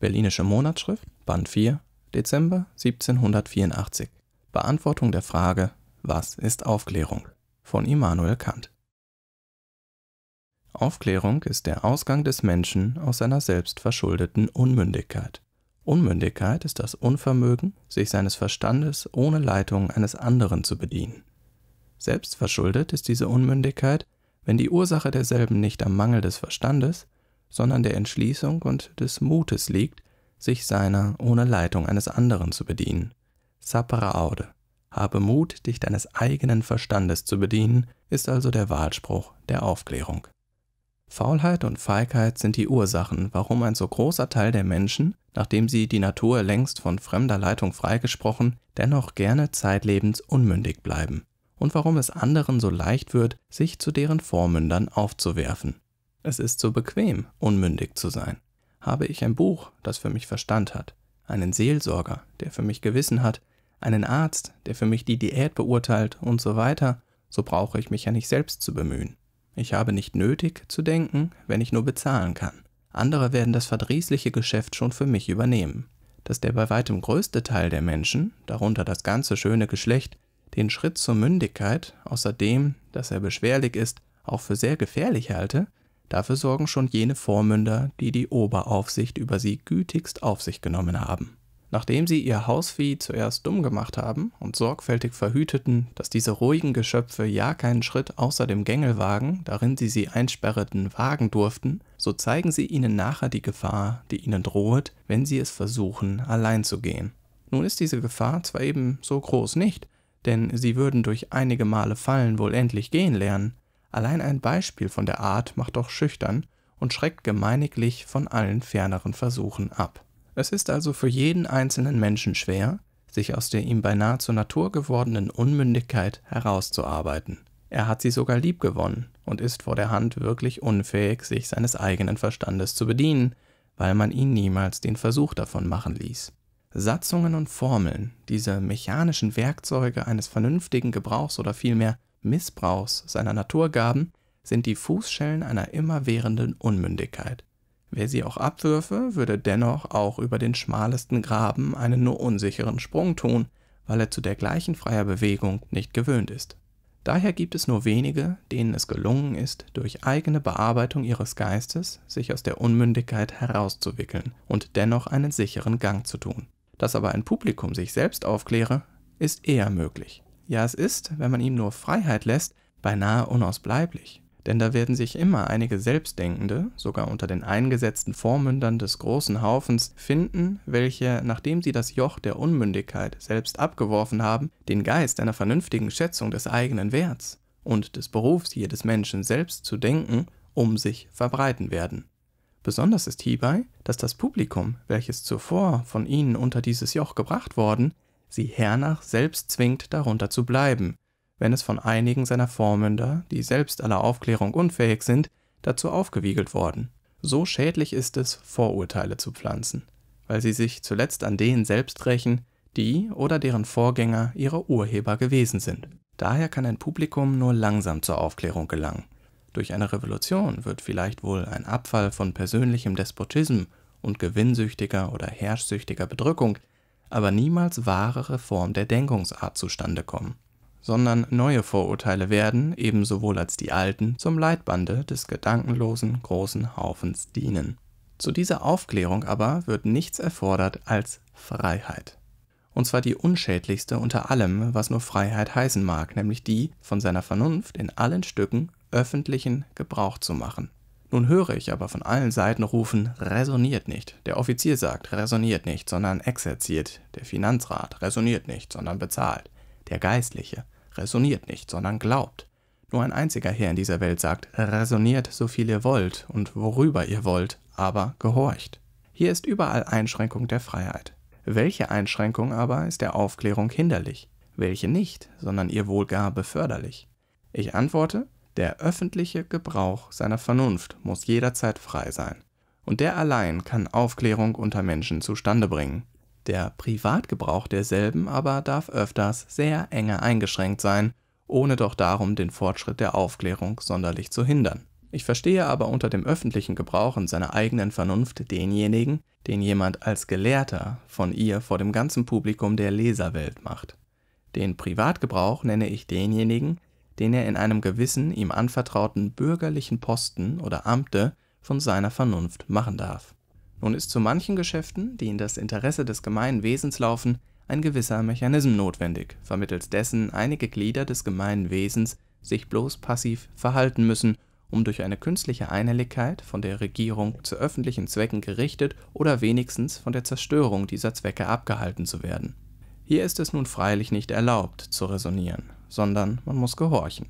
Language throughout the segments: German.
Berlinische Monatsschrift, Band 4, Dezember 1784. Beantwortung der Frage Was ist Aufklärung? von Immanuel Kant. Aufklärung ist der Ausgang des Menschen aus seiner selbstverschuldeten Unmündigkeit. Unmündigkeit ist das Unvermögen, sich seines Verstandes ohne Leitung eines anderen zu bedienen. Selbstverschuldet ist diese Unmündigkeit, wenn die Ursache derselben nicht am Mangel des Verstandes, sondern der Entschließung und des Mutes liegt, sich seiner ohne Leitung eines anderen zu bedienen. Sapra aude. Habe Mut, dich deines eigenen Verstandes zu bedienen, ist also der Wahlspruch der Aufklärung. Faulheit und Feigheit sind die Ursachen, warum ein so großer Teil der Menschen, nachdem sie die Natur längst von fremder Leitung freigesprochen, dennoch gerne zeitlebens unmündig bleiben und warum es anderen so leicht wird, sich zu deren Vormündern aufzuwerfen. Es ist so bequem, unmündig zu sein. Habe ich ein Buch, das für mich Verstand hat, einen Seelsorger, der für mich Gewissen hat, einen Arzt, der für mich die Diät beurteilt und so weiter, so brauche ich mich ja nicht selbst zu bemühen. Ich habe nicht nötig zu denken, wenn ich nur bezahlen kann. Andere werden das verdrießliche Geschäft schon für mich übernehmen. Dass der bei weitem größte Teil der Menschen, darunter das ganze schöne Geschlecht, den Schritt zur Mündigkeit, außerdem, dass er beschwerlich ist, auch für sehr gefährlich halte, Dafür sorgen schon jene Vormünder, die die Oberaufsicht über sie gütigst auf sich genommen haben. Nachdem sie ihr Hausvieh zuerst dumm gemacht haben und sorgfältig verhüteten, dass diese ruhigen Geschöpfe ja keinen Schritt außer dem Gängelwagen, darin sie sie einsperreten, wagen durften, so zeigen sie ihnen nachher die Gefahr, die ihnen drohet, wenn sie es versuchen, allein zu gehen. Nun ist diese Gefahr zwar eben so groß nicht, denn sie würden durch einige Male Fallen wohl endlich gehen lernen, Allein ein Beispiel von der Art macht doch schüchtern und schreckt gemeiniglich von allen ferneren Versuchen ab. Es ist also für jeden einzelnen Menschen schwer, sich aus der ihm beinahe zur Natur gewordenen Unmündigkeit herauszuarbeiten. Er hat sie sogar liebgewonnen und ist vor der Hand wirklich unfähig, sich seines eigenen Verstandes zu bedienen, weil man ihn niemals den Versuch davon machen ließ. Satzungen und Formeln, diese mechanischen Werkzeuge eines vernünftigen Gebrauchs oder vielmehr Missbrauchs seiner Naturgaben sind die Fußschellen einer immerwährenden Unmündigkeit. Wer sie auch abwürfe, würde dennoch auch über den schmalesten Graben einen nur unsicheren Sprung tun, weil er zu der gleichen freier Bewegung nicht gewöhnt ist. Daher gibt es nur wenige, denen es gelungen ist, durch eigene Bearbeitung ihres Geistes sich aus der Unmündigkeit herauszuwickeln und dennoch einen sicheren Gang zu tun. Dass aber ein Publikum sich selbst aufkläre, ist eher möglich. Ja, es ist, wenn man ihm nur Freiheit lässt, beinahe unausbleiblich. Denn da werden sich immer einige Selbstdenkende, sogar unter den eingesetzten Vormündern des großen Haufens, finden, welche, nachdem sie das Joch der Unmündigkeit selbst abgeworfen haben, den Geist einer vernünftigen Schätzung des eigenen Werts und des Berufs jedes Menschen selbst zu denken, um sich verbreiten werden. Besonders ist hierbei, dass das Publikum, welches zuvor von ihnen unter dieses Joch gebracht worden, sie hernach selbst zwingt, darunter zu bleiben, wenn es von einigen seiner Vormünder, die selbst aller Aufklärung unfähig sind, dazu aufgewiegelt worden. So schädlich ist es, Vorurteile zu pflanzen, weil sie sich zuletzt an denen selbst rächen, die oder deren Vorgänger ihre Urheber gewesen sind. Daher kann ein Publikum nur langsam zur Aufklärung gelangen. Durch eine Revolution wird vielleicht wohl ein Abfall von persönlichem Despotism und gewinnsüchtiger oder herrschsüchtiger Bedrückung aber niemals wahre Reform der Denkungsart zustande kommen, sondern neue Vorurteile werden, ebenso wohl als die alten, zum Leitbande des gedankenlosen großen Haufens dienen. Zu dieser Aufklärung aber wird nichts erfordert als Freiheit. Und zwar die unschädlichste unter allem, was nur Freiheit heißen mag, nämlich die, von seiner Vernunft in allen Stücken öffentlichen Gebrauch zu machen. Nun höre ich aber von allen Seiten rufen, resoniert nicht. Der Offizier sagt, resoniert nicht, sondern exerziert. Der Finanzrat resoniert nicht, sondern bezahlt. Der Geistliche resoniert nicht, sondern glaubt. Nur ein einziger Herr in dieser Welt sagt, resoniert so viel ihr wollt und worüber ihr wollt, aber gehorcht. Hier ist überall Einschränkung der Freiheit. Welche Einschränkung aber ist der Aufklärung hinderlich? Welche nicht, sondern ihr wohl gar beförderlich? Ich antworte, der öffentliche Gebrauch seiner Vernunft muss jederzeit frei sein, und der allein kann Aufklärung unter Menschen zustande bringen. Der Privatgebrauch derselben aber darf öfters sehr enge eingeschränkt sein, ohne doch darum den Fortschritt der Aufklärung sonderlich zu hindern. Ich verstehe aber unter dem öffentlichen Gebrauch in seiner eigenen Vernunft denjenigen, den jemand als Gelehrter von ihr vor dem ganzen Publikum der Leserwelt macht. Den Privatgebrauch nenne ich denjenigen, den er in einem gewissen ihm anvertrauten bürgerlichen Posten oder Amte von seiner Vernunft machen darf. Nun ist zu manchen Geschäften, die in das Interesse des gemeinen Wesens laufen, ein gewisser Mechanismus notwendig, vermittels dessen einige Glieder des gemeinen Wesens sich bloß passiv verhalten müssen, um durch eine künstliche Einhelligkeit von der Regierung zu öffentlichen Zwecken gerichtet oder wenigstens von der Zerstörung dieser Zwecke abgehalten zu werden. Hier ist es nun freilich nicht erlaubt, zu resonieren, sondern man muss gehorchen.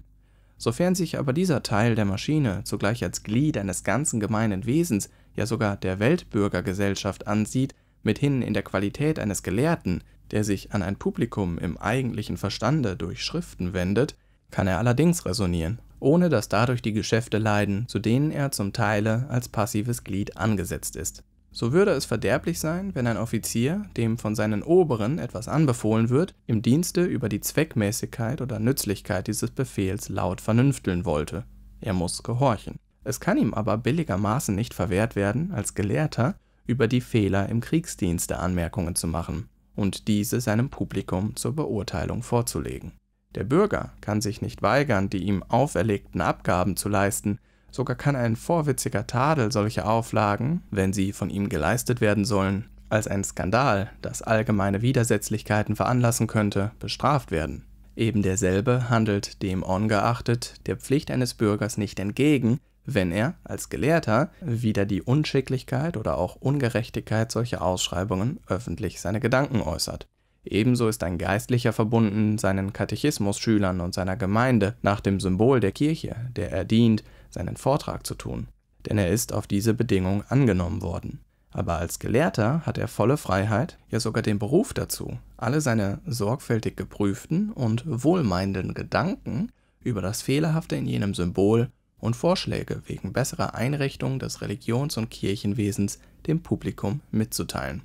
Sofern sich aber dieser Teil der Maschine zugleich als Glied eines ganzen gemeinen Wesens, ja sogar der Weltbürgergesellschaft ansieht, mithin in der Qualität eines Gelehrten, der sich an ein Publikum im eigentlichen Verstande durch Schriften wendet, kann er allerdings resonieren, ohne dass dadurch die Geschäfte leiden, zu denen er zum Teile als passives Glied angesetzt ist. So würde es verderblich sein, wenn ein Offizier, dem von seinen Oberen etwas anbefohlen wird, im Dienste über die Zweckmäßigkeit oder Nützlichkeit dieses Befehls laut vernünfteln wollte. Er muss gehorchen. Es kann ihm aber billigermaßen nicht verwehrt werden, als Gelehrter über die Fehler im Kriegsdienste Anmerkungen zu machen und diese seinem Publikum zur Beurteilung vorzulegen. Der Bürger kann sich nicht weigern, die ihm auferlegten Abgaben zu leisten, Sogar kann ein vorwitziger Tadel solche Auflagen, wenn sie von ihm geleistet werden sollen, als ein Skandal, das allgemeine Widersetzlichkeiten veranlassen könnte, bestraft werden. Eben derselbe handelt dem ungeachtet der Pflicht eines Bürgers nicht entgegen, wenn er als Gelehrter wieder die Unschicklichkeit oder auch Ungerechtigkeit solcher Ausschreibungen öffentlich seine Gedanken äußert. Ebenso ist ein Geistlicher verbunden, seinen Katechismus-Schülern und seiner Gemeinde nach dem Symbol der Kirche, der er dient, seinen Vortrag zu tun, denn er ist auf diese Bedingung angenommen worden. Aber als Gelehrter hat er volle Freiheit, ja sogar den Beruf dazu, alle seine sorgfältig geprüften und wohlmeinenden Gedanken über das Fehlerhafte in jenem Symbol und Vorschläge wegen besserer Einrichtung des Religions- und Kirchenwesens dem Publikum mitzuteilen.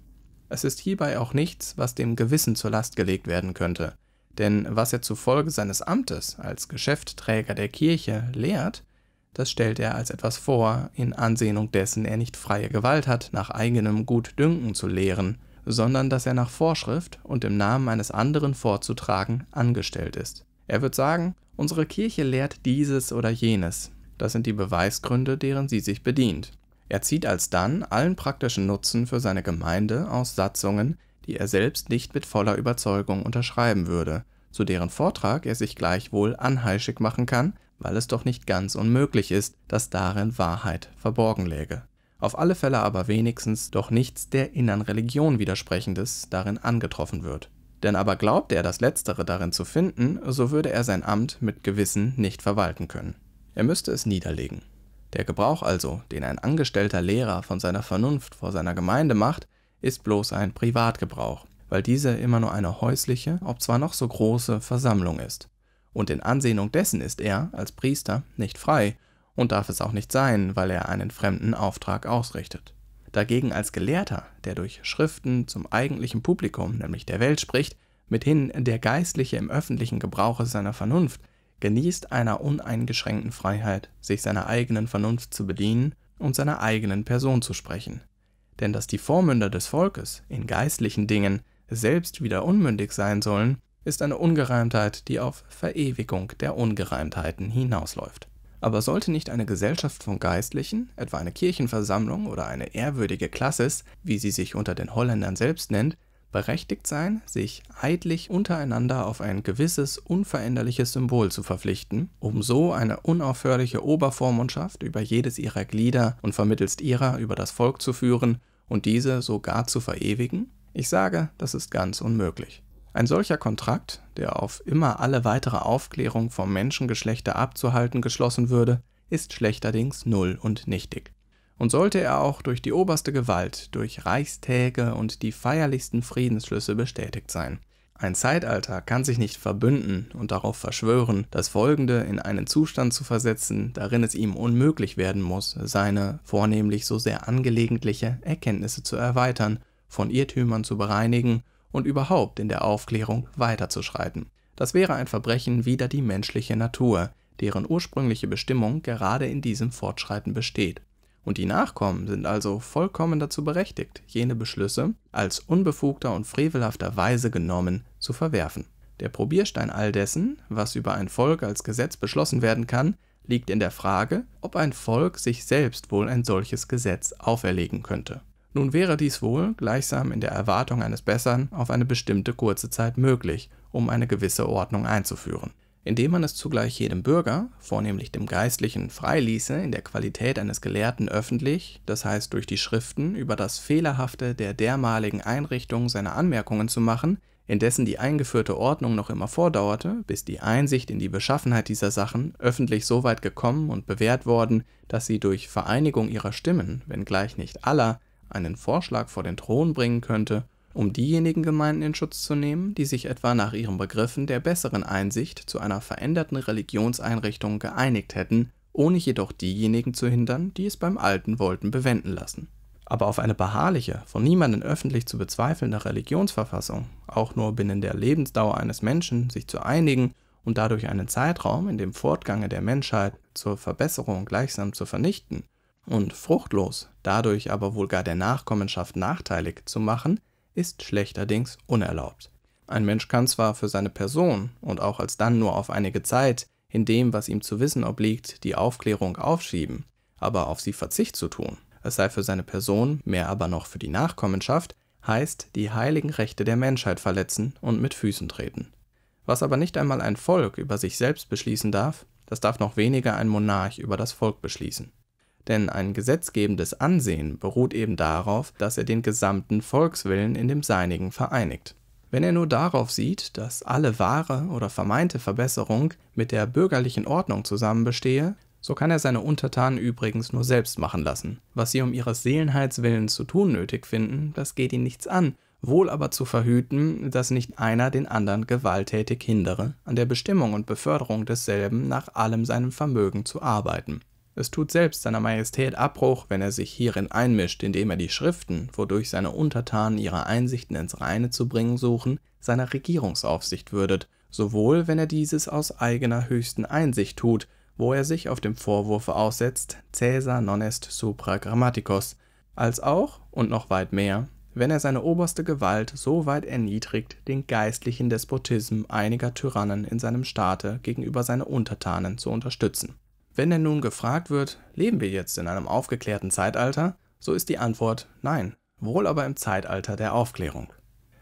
Es ist hierbei auch nichts, was dem Gewissen zur Last gelegt werden könnte, denn was er zufolge seines Amtes als Geschäftsträger der Kirche lehrt, das stellt er als etwas vor, in Ansehnung dessen er nicht freie Gewalt hat, nach eigenem Gutdünken zu lehren, sondern dass er nach Vorschrift und im Namen eines anderen vorzutragen angestellt ist. Er wird sagen, unsere Kirche lehrt dieses oder jenes. Das sind die Beweisgründe, deren sie sich bedient. Er zieht alsdann allen praktischen Nutzen für seine Gemeinde aus Satzungen, die er selbst nicht mit voller Überzeugung unterschreiben würde, zu deren Vortrag er sich gleichwohl anheischig machen kann, weil es doch nicht ganz unmöglich ist, dass darin Wahrheit verborgen läge. Auf alle Fälle aber wenigstens doch nichts der inneren Religion widersprechendes darin angetroffen wird. Denn aber glaubte er das Letztere darin zu finden, so würde er sein Amt mit Gewissen nicht verwalten können. Er müsste es niederlegen. Der Gebrauch also, den ein angestellter Lehrer von seiner Vernunft vor seiner Gemeinde macht, ist bloß ein Privatgebrauch, weil diese immer nur eine häusliche, ob zwar noch so große, Versammlung ist und in Ansehnung dessen ist er, als Priester, nicht frei und darf es auch nicht sein, weil er einen fremden Auftrag ausrichtet. Dagegen als Gelehrter, der durch Schriften zum eigentlichen Publikum, nämlich der Welt spricht, mithin der Geistliche im öffentlichen Gebrauche seiner Vernunft, genießt einer uneingeschränkten Freiheit, sich seiner eigenen Vernunft zu bedienen und seiner eigenen Person zu sprechen. Denn dass die Vormünder des Volkes in geistlichen Dingen selbst wieder unmündig sein sollen, ist eine Ungereimtheit, die auf Verewigung der Ungereimtheiten hinausläuft. Aber sollte nicht eine Gesellschaft von Geistlichen, etwa eine Kirchenversammlung oder eine ehrwürdige Klassis, wie sie sich unter den Holländern selbst nennt, berechtigt sein, sich eidlich untereinander auf ein gewisses unveränderliches Symbol zu verpflichten, um so eine unaufhörliche Obervormundschaft über jedes ihrer Glieder und vermittelst ihrer über das Volk zu führen und diese sogar zu verewigen? Ich sage, das ist ganz unmöglich. Ein solcher Kontrakt, der auf immer alle weitere Aufklärung vom Menschengeschlechter abzuhalten geschlossen würde, ist schlechterdings null und nichtig. Und sollte er auch durch die oberste Gewalt, durch Reichstäge und die feierlichsten Friedensschlüsse bestätigt sein. Ein Zeitalter kann sich nicht verbünden und darauf verschwören, das Folgende in einen Zustand zu versetzen, darin es ihm unmöglich werden muss, seine vornehmlich so sehr angelegentliche Erkenntnisse zu erweitern, von Irrtümern zu bereinigen und überhaupt in der Aufklärung weiterzuschreiten. Das wäre ein Verbrechen wider die menschliche Natur, deren ursprüngliche Bestimmung gerade in diesem Fortschreiten besteht. Und die Nachkommen sind also vollkommen dazu berechtigt, jene Beschlüsse als unbefugter und frevelhafter Weise genommen zu verwerfen. Der Probierstein all dessen, was über ein Volk als Gesetz beschlossen werden kann, liegt in der Frage, ob ein Volk sich selbst wohl ein solches Gesetz auferlegen könnte. Nun wäre dies wohl, gleichsam in der Erwartung eines Besseren, auf eine bestimmte kurze Zeit möglich, um eine gewisse Ordnung einzuführen. Indem man es zugleich jedem Bürger, vornehmlich dem Geistlichen, freiließe, in der Qualität eines Gelehrten öffentlich, das heißt durch die Schriften, über das Fehlerhafte der dermaligen Einrichtung seine Anmerkungen zu machen, indessen die eingeführte Ordnung noch immer vordauerte, bis die Einsicht in die Beschaffenheit dieser Sachen öffentlich so weit gekommen und bewährt worden, dass sie durch Vereinigung ihrer Stimmen, wenngleich nicht aller, einen Vorschlag vor den Thron bringen könnte, um diejenigen Gemeinden in Schutz zu nehmen, die sich etwa nach ihren Begriffen der besseren Einsicht zu einer veränderten Religionseinrichtung geeinigt hätten, ohne jedoch diejenigen zu hindern, die es beim Alten wollten bewenden lassen. Aber auf eine beharrliche, von niemandem öffentlich zu bezweifelnde Religionsverfassung, auch nur binnen der Lebensdauer eines Menschen, sich zu einigen und dadurch einen Zeitraum in dem Fortgange der Menschheit zur Verbesserung gleichsam zu vernichten, und fruchtlos, dadurch aber wohl gar der Nachkommenschaft nachteilig zu machen, ist schlechterdings unerlaubt. Ein Mensch kann zwar für seine Person und auch alsdann nur auf einige Zeit in dem, was ihm zu wissen obliegt, die Aufklärung aufschieben, aber auf sie Verzicht zu tun, es sei für seine Person, mehr aber noch für die Nachkommenschaft, heißt die heiligen Rechte der Menschheit verletzen und mit Füßen treten. Was aber nicht einmal ein Volk über sich selbst beschließen darf, das darf noch weniger ein Monarch über das Volk beschließen. Denn ein gesetzgebendes Ansehen beruht eben darauf, dass er den gesamten Volkswillen in dem seinigen vereinigt. Wenn er nur darauf sieht, dass alle wahre oder vermeinte Verbesserung mit der bürgerlichen Ordnung zusammen bestehe, so kann er seine Untertanen übrigens nur selbst machen lassen. Was sie um ihres Seelenheitswillens zu tun nötig finden, das geht ihn nichts an, wohl aber zu verhüten, dass nicht einer den anderen gewalttätig hindere, an der Bestimmung und Beförderung desselben nach allem seinem Vermögen zu arbeiten. Es tut selbst seiner Majestät Abbruch, wenn er sich hierin einmischt, indem er die Schriften, wodurch seine Untertanen ihre Einsichten ins Reine zu bringen suchen, seiner Regierungsaufsicht würdet, sowohl wenn er dieses aus eigener höchsten Einsicht tut, wo er sich auf dem Vorwurf aussetzt, Caesar non est supra grammaticos, als auch, und noch weit mehr, wenn er seine oberste Gewalt so weit erniedrigt, den geistlichen Despotism einiger Tyrannen in seinem Staate gegenüber seine Untertanen zu unterstützen. Wenn denn nun gefragt wird, leben wir jetzt in einem aufgeklärten Zeitalter, so ist die Antwort nein, wohl aber im Zeitalter der Aufklärung.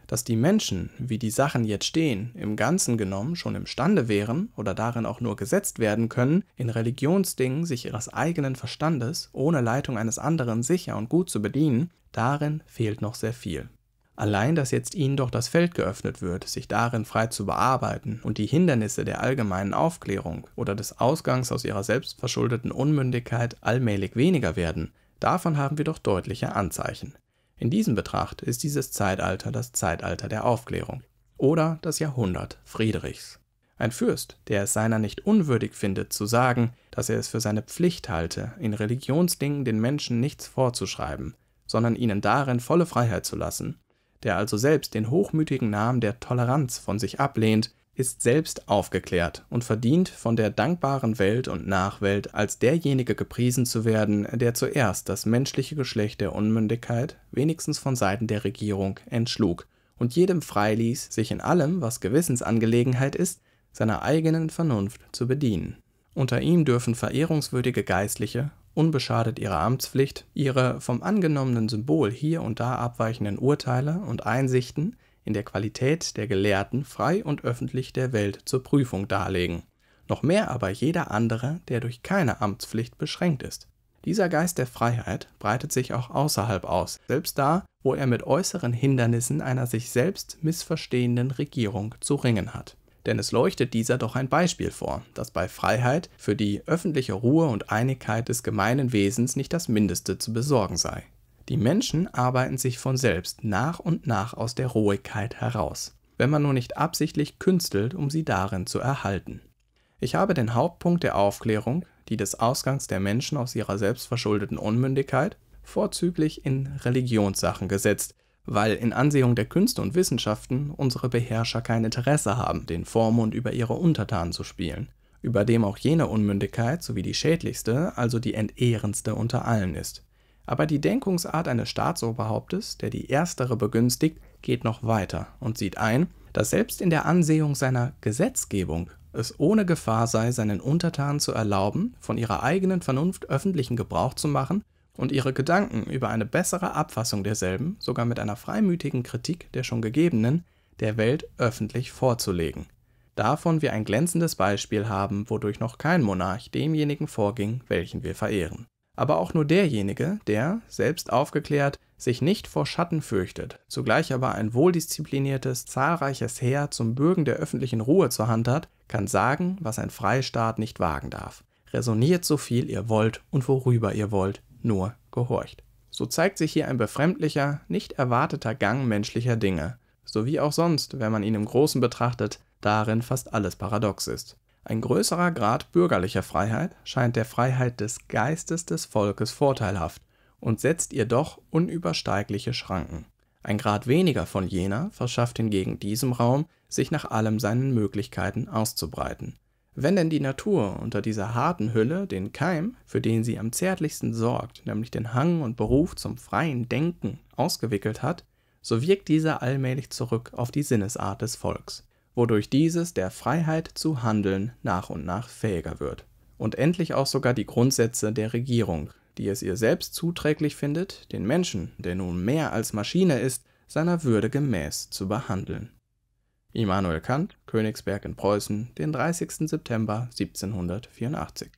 Dass die Menschen, wie die Sachen jetzt stehen, im Ganzen genommen schon imstande wären oder darin auch nur gesetzt werden können, in Religionsdingen sich ihres eigenen Verstandes ohne Leitung eines anderen sicher und gut zu bedienen, darin fehlt noch sehr viel. Allein, dass jetzt ihnen doch das Feld geöffnet wird, sich darin frei zu bearbeiten und die Hindernisse der allgemeinen Aufklärung oder des Ausgangs aus ihrer selbstverschuldeten Unmündigkeit allmählich weniger werden, davon haben wir doch deutliche Anzeichen. In diesem Betracht ist dieses Zeitalter das Zeitalter der Aufklärung oder das Jahrhundert Friedrichs. Ein Fürst, der es seiner nicht unwürdig findet, zu sagen, dass er es für seine Pflicht halte, in Religionsdingen den Menschen nichts vorzuschreiben, sondern ihnen darin volle Freiheit zu lassen, der also selbst den hochmütigen Namen der Toleranz von sich ablehnt, ist selbst aufgeklärt und verdient, von der dankbaren Welt und Nachwelt als derjenige gepriesen zu werden, der zuerst das menschliche Geschlecht der Unmündigkeit, wenigstens von Seiten der Regierung, entschlug und jedem freiließ, sich in allem, was Gewissensangelegenheit ist, seiner eigenen Vernunft zu bedienen. Unter ihm dürfen verehrungswürdige Geistliche unbeschadet ihrer Amtspflicht, ihre vom angenommenen Symbol hier und da abweichenden Urteile und Einsichten in der Qualität der Gelehrten frei und öffentlich der Welt zur Prüfung darlegen. Noch mehr aber jeder andere, der durch keine Amtspflicht beschränkt ist. Dieser Geist der Freiheit breitet sich auch außerhalb aus, selbst da, wo er mit äußeren Hindernissen einer sich selbst missverstehenden Regierung zu ringen hat denn es leuchtet dieser doch ein Beispiel vor, dass bei Freiheit für die öffentliche Ruhe und Einigkeit des gemeinen Wesens nicht das Mindeste zu besorgen sei. Die Menschen arbeiten sich von selbst nach und nach aus der Rohigkeit heraus, wenn man nur nicht absichtlich künstelt, um sie darin zu erhalten. Ich habe den Hauptpunkt der Aufklärung, die des Ausgangs der Menschen aus ihrer selbstverschuldeten Unmündigkeit, vorzüglich in Religionssachen gesetzt, weil in Ansehung der Künste und Wissenschaften unsere Beherrscher kein Interesse haben, den Vormund über ihre Untertanen zu spielen, über dem auch jene Unmündigkeit sowie die schädlichste, also die entehrendste unter allen ist. Aber die Denkungsart eines Staatsoberhauptes, der die erstere begünstigt, geht noch weiter und sieht ein, dass selbst in der Ansehung seiner Gesetzgebung es ohne Gefahr sei, seinen Untertanen zu erlauben, von ihrer eigenen Vernunft öffentlichen Gebrauch zu machen und ihre Gedanken über eine bessere Abfassung derselben sogar mit einer freimütigen Kritik der schon gegebenen der Welt öffentlich vorzulegen. Davon wir ein glänzendes Beispiel haben, wodurch noch kein Monarch demjenigen vorging, welchen wir verehren. Aber auch nur derjenige, der, selbst aufgeklärt, sich nicht vor Schatten fürchtet, zugleich aber ein wohldiszipliniertes, zahlreiches Heer zum Bürgen der öffentlichen Ruhe zur Hand hat, kann sagen, was ein Freistaat nicht wagen darf. Resoniert so viel ihr wollt und worüber ihr wollt, nur gehorcht. So zeigt sich hier ein befremdlicher, nicht erwarteter Gang menschlicher Dinge, sowie auch sonst, wenn man ihn im Großen betrachtet, darin fast alles paradox ist. Ein größerer Grad bürgerlicher Freiheit scheint der Freiheit des Geistes des Volkes vorteilhaft und setzt ihr doch unübersteigliche Schranken. Ein Grad weniger von jener verschafft hingegen diesem Raum, sich nach allem seinen Möglichkeiten auszubreiten. Wenn denn die Natur unter dieser harten Hülle den Keim, für den sie am zärtlichsten sorgt, nämlich den Hang und Beruf zum freien Denken, ausgewickelt hat, so wirkt dieser allmählich zurück auf die Sinnesart des Volks, wodurch dieses der Freiheit zu handeln nach und nach fähiger wird. Und endlich auch sogar die Grundsätze der Regierung, die es ihr selbst zuträglich findet, den Menschen, der nun mehr als Maschine ist, seiner Würde gemäß zu behandeln. Immanuel Kant, Königsberg in Preußen, den 30. September 1784